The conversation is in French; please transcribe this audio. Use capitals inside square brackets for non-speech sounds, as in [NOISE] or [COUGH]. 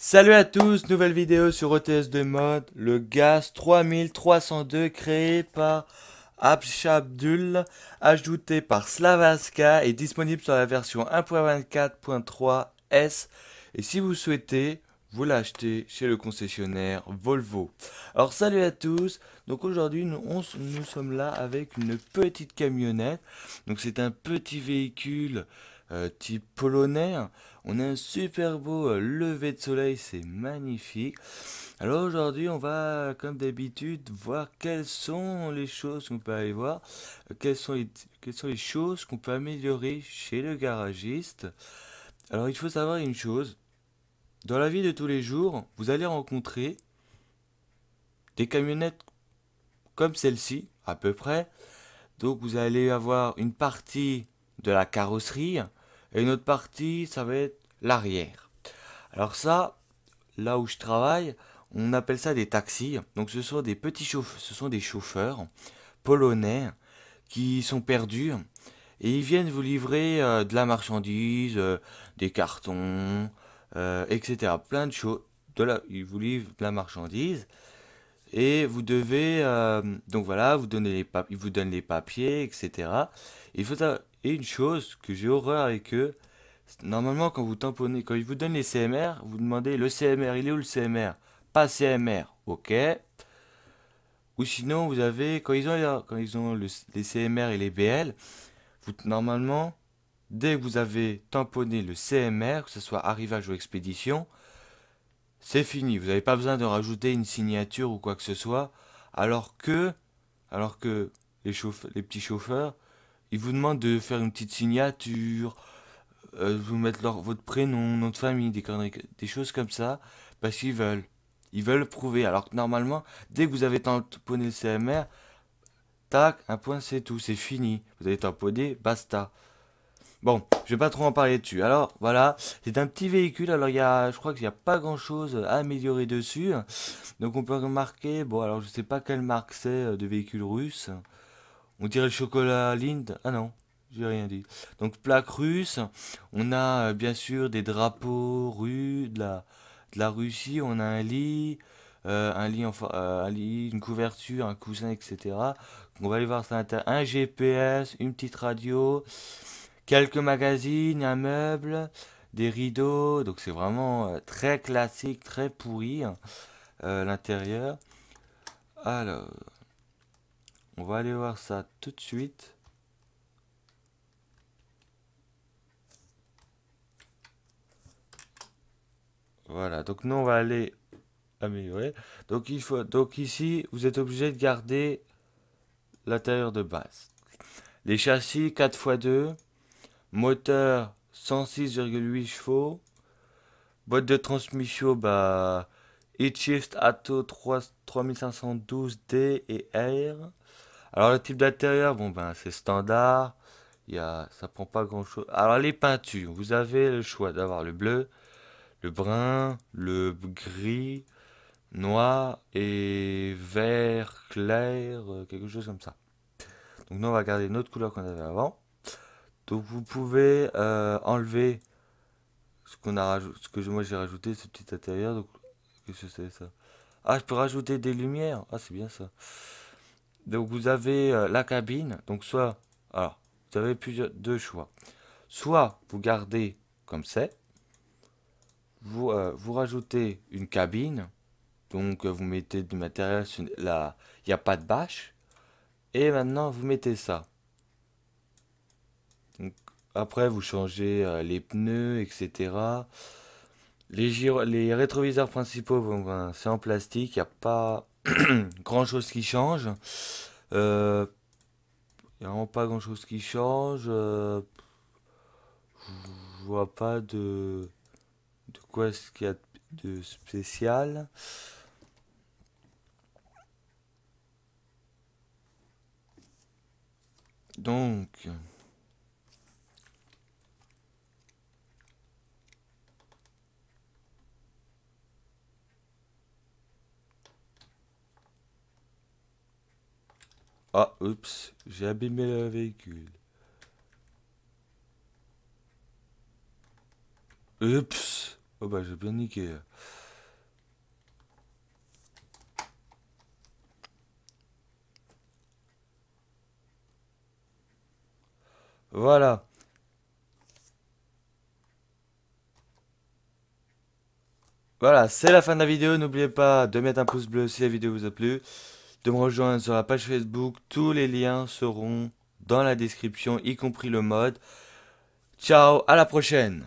Salut à tous, nouvelle vidéo sur OTS e de mode, le gaz 3302 créé par Abdul, ajouté par Slavaska et disponible sur la version 1.24.3 S. Et si vous souhaitez, vous l'achetez chez le concessionnaire Volvo. Alors salut à tous, donc aujourd'hui nous, sommes là avec une petite camionnette, donc c'est un petit véhicule euh, type polonais. On a un super beau euh, lever de soleil, c'est magnifique. Alors aujourd'hui, on va, comme d'habitude, voir quelles sont les choses qu'on peut aller voir, euh, quelles sont les, quelles sont les choses qu'on peut améliorer chez le garagiste. Alors il faut savoir une chose, dans la vie de tous les jours, vous allez rencontrer des camionnettes comme celle-ci, à peu près. Donc vous allez avoir une partie de la carrosserie, et une autre partie, ça va être l'arrière. Alors ça, là où je travaille, on appelle ça des taxis. Donc ce sont des petits chauffeurs, ce sont des chauffeurs polonais qui sont perdus et ils viennent vous livrer euh, de la marchandise, euh, des cartons, euh, etc. Plein de choses. ils vous livrent de la marchandise et vous devez euh, donc voilà vous donnez les il vous donne les papiers etc il faut et une chose que j'ai horreur avec eux normalement quand vous tamponnez quand ils vous donnent les CMR vous demandez le CMR il est où le CMR pas CMR ok ou sinon vous avez quand ils ont quand ils ont les CMR et les BL normalement dès que vous avez tamponné le CMR que ce soit arrivage ou expédition c'est fini, vous n'avez pas besoin de rajouter une signature ou quoi que ce soit, alors que, alors que les, petits chauffeurs, ils vous demandent de faire une petite signature, euh, vous mettre votre prénom, nom de famille, des, des choses comme ça, parce qu'ils veulent. Ils veulent prouver, alors que normalement, dès que vous avez tamponné le CMR, tac, un point c'est tout, c'est fini. Vous avez tamponné, basta. Bon, je vais pas trop en parler dessus. Alors voilà, c'est un petit véhicule. Alors il y a, je crois qu'il n'y a pas grand chose à améliorer dessus. Donc on peut remarquer, bon alors je sais pas quelle marque c'est euh, de véhicule russe. On dirait le chocolat Lind. Ah non, j'ai rien dit. Donc plaque russe. On a euh, bien sûr des drapeaux russes, de la, Russie. On a un lit, euh, un, lit une couverture, un coussin, etc. on va aller voir ça. Un GPS, une petite radio. Quelques magazines, un meuble, des rideaux. Donc c'est vraiment euh, très classique, très pourri hein, euh, l'intérieur. Alors, on va aller voir ça tout de suite. Voilà, donc nous on va aller améliorer. Donc il faut donc ici, vous êtes obligé de garder l'intérieur de base. Les châssis 4x2 moteur 106,8 chevaux, boîte de transmission bah, shift 3 3512D et R. Alors le type d'intérieur, bon ben c'est standard, Il y a, ça prend pas grand chose. Alors les peintures, vous avez le choix d'avoir le bleu, le brun, le gris, noir et vert clair, euh, quelque chose comme ça. Donc nous on va garder notre couleur qu'on avait avant. Donc vous pouvez euh, enlever ce qu'on a ce que moi j'ai rajouté, ce petit intérieur. Donc qu'est-ce que c'est ça Ah, je peux rajouter des lumières. Ah, c'est bien ça. Donc vous avez euh, la cabine. Donc soit, alors vous avez plusieurs deux choix. Soit vous gardez comme c'est. Vous, euh, vous rajoutez une cabine. Donc vous mettez du matériel. il n'y a pas de bâche. Et maintenant vous mettez ça. Après, vous changez euh, les pneus, etc. Les, les rétroviseurs principaux, c'est en plastique, il n'y a pas [CLEARS THROAT] grand chose qui change. Il euh, n'y a vraiment pas grand chose qui change. Euh, je ne vois pas de, de quoi ce qu'il y a de spécial. Donc. Ah, oups, j'ai abîmé le véhicule. Oups Oh bah j'ai bien niqué. Voilà. Voilà, c'est la fin de la vidéo. N'oubliez pas de mettre un pouce bleu si la vidéo vous a plu de me rejoindre sur la page Facebook. Tous les liens seront dans la description, y compris le mode. Ciao, à la prochaine